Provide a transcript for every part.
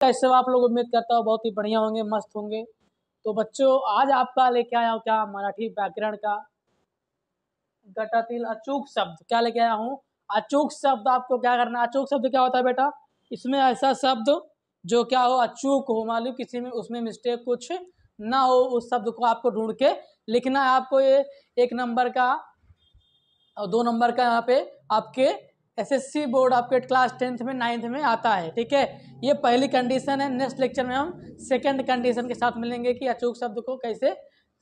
कैसे आप लोग उम्मीद करता हूँ बहुत ही बढ़िया होंगे मस्त होंगे तो बच्चों आज आपका लेके आया हूँ क्या मराठी व्याकरण का गटातील अचूक शब्द क्या लेके आया हूँ अचूक शब्द आपको क्या करना अचूक शब्द क्या होता है बेटा इसमें ऐसा शब्द जो क्या हो अचूक हो मालूम किसी में उसमें मिस्टेक कुछ ना हो उस शब्द को आपको ढूंढ के लिखना है आपको ये एक नंबर का और दो नंबर का यहाँ पे आपके एसएससी बोर्ड आपके क्लास टेंथ में नाइन्थ में आता है ठीक है ये पहली कंडीशन है नेक्स्ट लेक्चर में हम सेकंड कंडीशन के साथ मिलेंगे कि अचूक शब्द को कैसे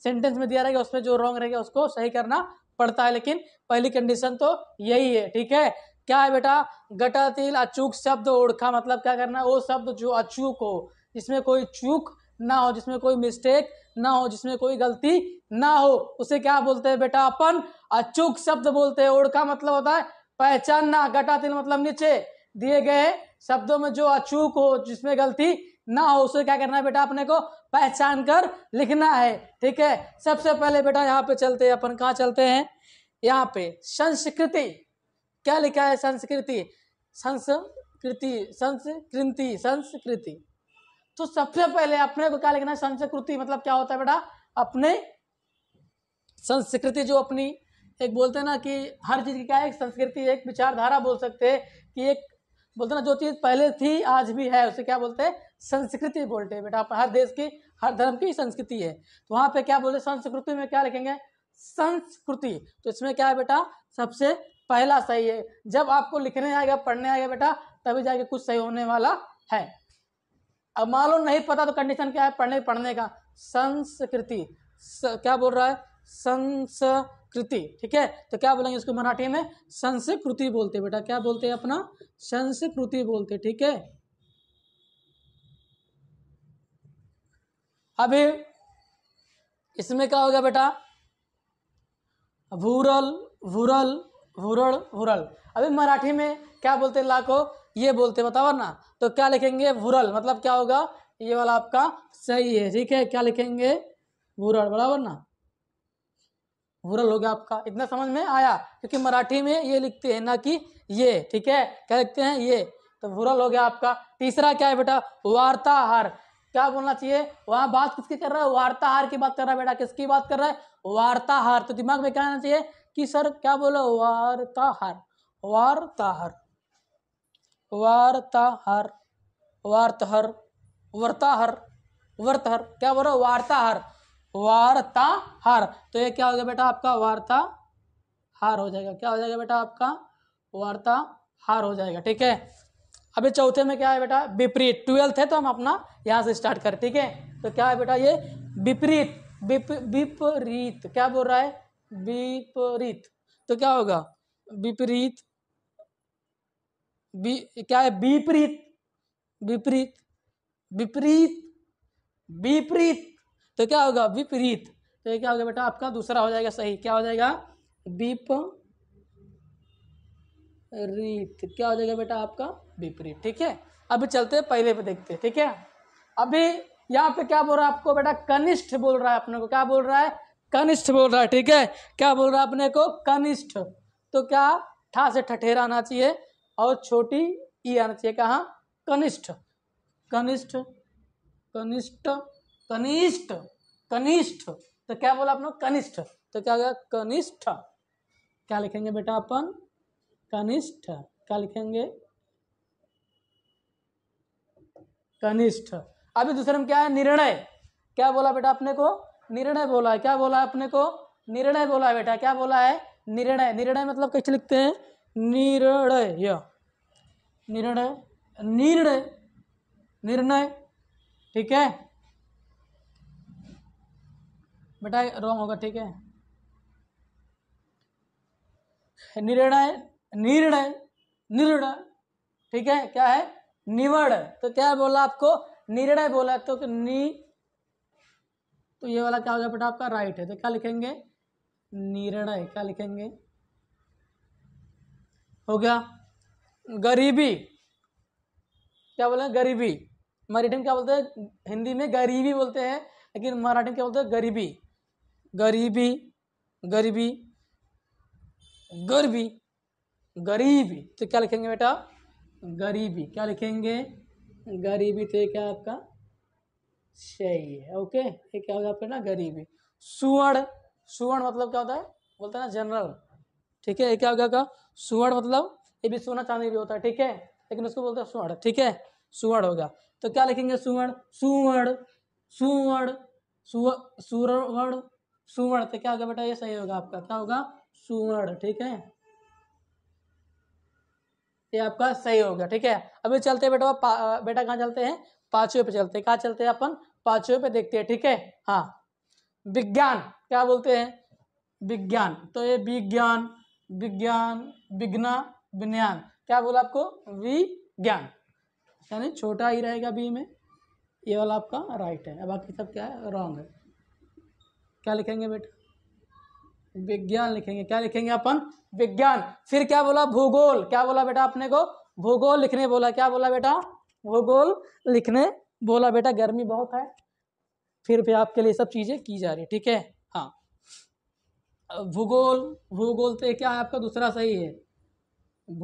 सेंटेंस में दिया रहेगा उसमें जो रॉन्ग रहेगा उसको सही करना पड़ता है लेकिन पहली कंडीशन तो यही है ठीक है क्या है बेटा गटातील अचूक शब्द ओढ़खा मतलब क्या करना वो शब्द जो अचूक हो जिसमें कोई चूक ना हो जिसमें कोई मिस्टेक ना हो जिसमें कोई गलती ना हो उसे क्या बोलते हैं बेटा अपन अचूक शब्द बोलते हैं ओढ़खा मतलब होता है पहचानना घटा तिल मतलब नीचे दिए गए शब्दों में जो अचूक हो जिसमें गलती ना हो उसे क्या करना है बेटा अपने को पहचान कर लिखना है ठीक है सबसे पहले बेटा यहाँ पे चलते हैं अपन कहाँ चलते हैं यहाँ पे संस्कृति क्या लिखा है संस्कृति संस्कृति संस्कृति संस्कृति तो सबसे पहले अपने को क्या लिखना है संस्कृति मतलब क्या होता है बेटा अपने संस्कृति जो अपनी तो एक बोलते हैं ना कि हर चीज़ की क्या है एक संस्कृति एक विचारधारा बोल सकते हैं कि एक बोलते ना जो चीज़ पहले थी आज भी है उसे क्या बोलते हैं संस्कृति बोलते हैं बेटा हर देश की हर धर्म की संस्कृति है तो वहाँ पे क्या बोलते संस्कृति में क्या लिखेंगे संस्कृति तो इसमें क्या है बेटा सबसे पहला सही है जब आपको लिखने आएगा पढ़ने आएगा बेटा तभी जाके कुछ सही होने वाला है अब मान लो नहीं पता तो कंडीशन क्या है पढ़ने पढ़ने का संस्कृति क्या बोल रहा है संस कृति ठीक है तो क्या बोलेंगे इसको मराठी में संस्कृति बोलते बेटा क्या बोलते हैं अपना संस्कृति बोलते ठीक है अभी इसमें क्या होगा बेटा भूरल भूरल भूरल भूरल अभी मराठी में क्या बोलते हैं ला को ये बोलते बताओ ना तो क्या लिखेंगे भूरल मतलब क्या होगा ये वाला आपका सही है ठीक है क्या लिखेंगे भूरल बराबर ना वुरल हो गया आपका इतना समझ में आया क्योंकि मराठी में ये लिखते हैं ना कि ये ठीक है क्या लिखते हैं ये तो वुरल हो गया आपका तीसरा क्या है बेटा वार्ताहार क्या बोलना चाहिए वहां बात किसकी कर रहा है वार्ताहार की बात कर रहा है बेटा किसकी बात कर रहा है वार्ताहार तो दिमाग में क्या आना चाहिए कि सर क्या बोलो वार्ताहार वार्ताहार वार्ताहार वार्ताहर वर्ताहर वर्तहर क्या बोलो वार्ताहर वार्ता हार तो ये क्या हो गया बेटा आपका वार्ता हार हो जाएगा क्या हो जाएगा बेटा आपका वार्ता हार हो जाएगा ठीक है अभी चौथे में क्या है बेटा विपरीत ट्वेल्थ है तो हम अपना यहाँ से स्टार्ट करें ठीक है तो क्या है बेटा ये विपरीत विपरीत क्या बोल रहा है विपरीत तो क्या होगा विपरीत क्या है विपरीत विपरीत विपरीत विपरीत तो क्या होगा विपरीत तो ये क्या हो गया बेटा आपका दूसरा हो जाएगा सही क्या हो जाएगा विप रीत क्या हो जाएगा बेटा आपका विपरीत ठीक है अभी चलते हैं पहले पे देखते हैं ठीक है अभी यहाँ पे क्या बोल रहा है आपको बेटा कनिष्ठ बोल रहा है अपने को क्या बोल रहा है कनिष्ठ बोल रहा है ठीक है क्या बोल रहा है अपने को कनिष्ठ तो क्या ठा से ठठेरा आना चाहिए और छोटी ई आना चाहिए कहाँ कनिष्ठ कनिष्ठ कनिष्ठ कनिष्ठ कनिष्ठ तो क्या बोला अपना कनिष्ठ तो क्या गया कनिष्ठ क्या लिखेंगे बेटा अपन कनिष्ठ क्या लिखेंगे कनिष्ठ अभी दूसरे में क्या है निर्णय क्या बोला बेटा अपने को निर्णय बोला है क्या बोला है अपने को निर्णय बोला है बेटा क्या बोला है निर्णय निर्णय मतलब कैसे लिखते हैं निर्णय निर्णय निर्णय निर्णय ठीक है बेटा रॉन्ग होगा ठीक है निर्णय निर्णय निर्णय ठीक है क्या है निवड़ तो क्या बोला आपको निर्णय बोला तो नी तो ये वाला क्या हो गया बेटा आपका राइट है तो क्या लिखेंगे निर्णय क्या लिखेंगे हो गया गरीबी क्या बोले गरीबी मराठी में क्या बोलते हैं हिंदी में गरीबी बोलते हैं लेकिन मराठी में क्या बोलते हैं गरीबी गरीबी गरीबी गरीबी गरीबी तो क्या लिखेंगे बेटा गरीबी क्या लिखेंगे गरीबी तो क्या आपका सही है ओके ये क्या होगा आपका ना गरीबी सुवर्ण सुवर्ण मतलब क्या होता है बोलते हैं ना जनरल ठीक है ये क्या होगा का सुवर्ण मतलब ये भी सोना चांदी भी होता है ठीक है लेकिन उसको बोलते हैं सुवर्ण ठीक है सुवर्ण होगा तो क्या लिखेंगे सुवर्ण सुवर्ण सुवर्ण सुवर्ण सुवर्ण तो क्या होगा बेटा ये सही होगा आपका क्या होगा सुवर्ण ठीक है ये आपका सही हो गया ठीक है अभी चलते बेटा बेटा कहाँ चलते हैं पांचवे पे चलते हैं चलते हैं अपन पांचवे पे देखते हैं ठीक है हाँ विज्ञान क्या बोलते हैं विज्ञान तो ये विज्ञान विज्ञान विज्ञा विज्ञान क्या बोला आपको विज्ञान यानी छोटा ही रहेगा बी में ये वाला आपका राइट है बाकी सब क्या है रॉन्ग है क्या लिखेंगे बेटा विज्ञान लिखेंगे क्या लिखेंगे अपन विज्ञान फिर क्या बोला भूगोल क्या बोला बेटा अपने को भूगोल लिखने बोला क्या बोला बेटा भूगोल लिखने बोला बेटा गर्मी बहुत है फिर भी आपके लिए सब चीज़ें की जा रही ठीक है हाँ भूगोल भूगोल तो क्या है आपका दूसरा सही है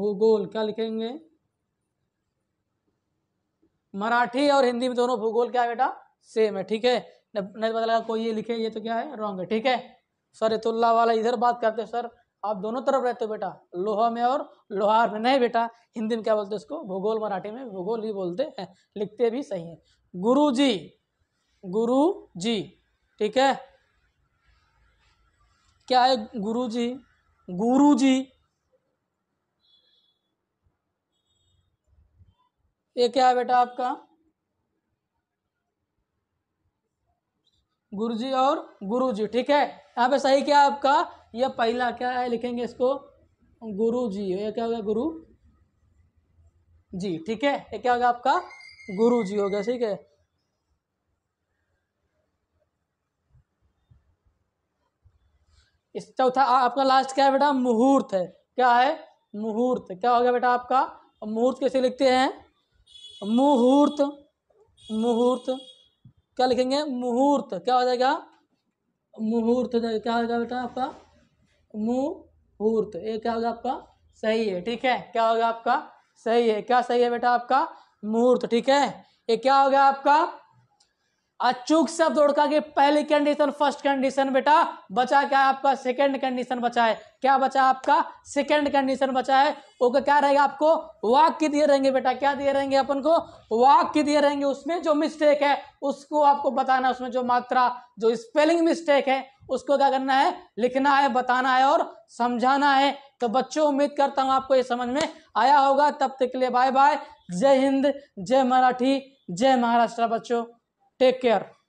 भूगोल क्या लिखेंगे मराठी और हिंदी में दोनों भूगोल क्या है बेटा सेम है ठीक है नहीं पता लगा कोई ये लिखे ये तो क्या है रॉन्ग है ठीक है सर इतुल्ला वाला इधर बात करते सर आप दोनों तरफ रहते हो बेटा लोहा में और लोहार में नहीं बेटा हिंदी में क्या बोलते हैं उसको भूगोल मराठी में भूगोल ही बोलते हैं लिखते भी सही है गुरु जी गुरु जी ठीक है क्या है गुरु जी गुरु जी ये क्या है बेटा आपका गुरुजी और गुरुजी ठीक है यहाँ पे सही क्या है आपका यह पहला क्या है लिखेंगे इसको गुरुजी ये क्या हो गया गुरु जी ठीक है ये क्या हो गया आपका गुरु जी हो गया ठीक है इस चौथा आपका लास्ट क्या है बेटा मुहूर्त है क्या है मुहूर्त क्या हो गया बेटा आपका मुहूर्त कैसे लिखते हैं मुहूर्त मुहूर्त क्या लिखेंगे मुहूर्त क्या हो जाएगा मुहूर्त क्या हो जाएगा बेटा आपका मुहूर्त ये क्या होगा आपका सही है ठीक है क्या होगा आपका सही है क्या सही है बेटा आपका मुहूर्त ठीक है ये क्या हो गया आपका अचूक शब्द ओड़का की पहली कंडीशन फर्स्ट कंडीशन बेटा बचा क्या आपका सेकंड कंडीशन बचा है क्या बचा आपका सेकंड कंडीशन बचा है ओके क्या रहेगा आपको वाक्य दिए रहेंगे बेटा क्या दिए रहेंगे अपन को वाक्य दिए रहेंगे उसमें जो मिस्टेक है उसको आपको बताना है उसमें जो मात्रा जो स्पेलिंग मिस्टेक है उसको क्या करना है लिखना है बताना है और समझाना है तो बच्चों उम्मीद करता हूँ आपको ये समझ में आया होगा तब तक के लिए बाय बाय जय हिंद जय मराठी जय महाराष्ट्र बच्चों Take care.